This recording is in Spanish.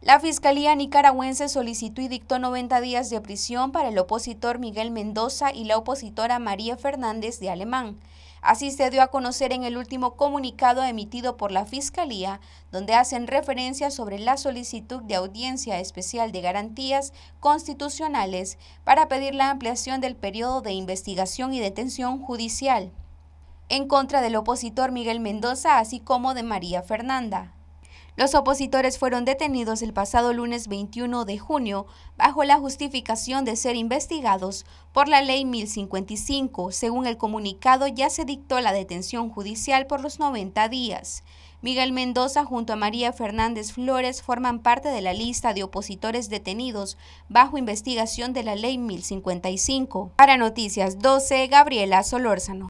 La Fiscalía nicaragüense solicitó y dictó 90 días de prisión para el opositor Miguel Mendoza y la opositora María Fernández de Alemán. Así se dio a conocer en el último comunicado emitido por la Fiscalía, donde hacen referencia sobre la solicitud de audiencia especial de garantías constitucionales para pedir la ampliación del periodo de investigación y detención judicial en contra del opositor Miguel Mendoza, así como de María Fernanda. Los opositores fueron detenidos el pasado lunes 21 de junio bajo la justificación de ser investigados por la Ley 1055. Según el comunicado, ya se dictó la detención judicial por los 90 días. Miguel Mendoza junto a María Fernández Flores forman parte de la lista de opositores detenidos bajo investigación de la Ley 1055. Para Noticias 12, Gabriela Solórzano.